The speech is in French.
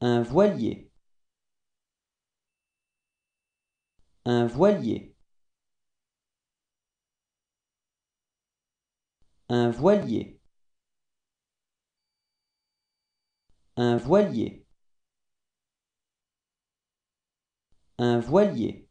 Un voilier. Un voilier. Un voilier. Un voilier. Un voilier.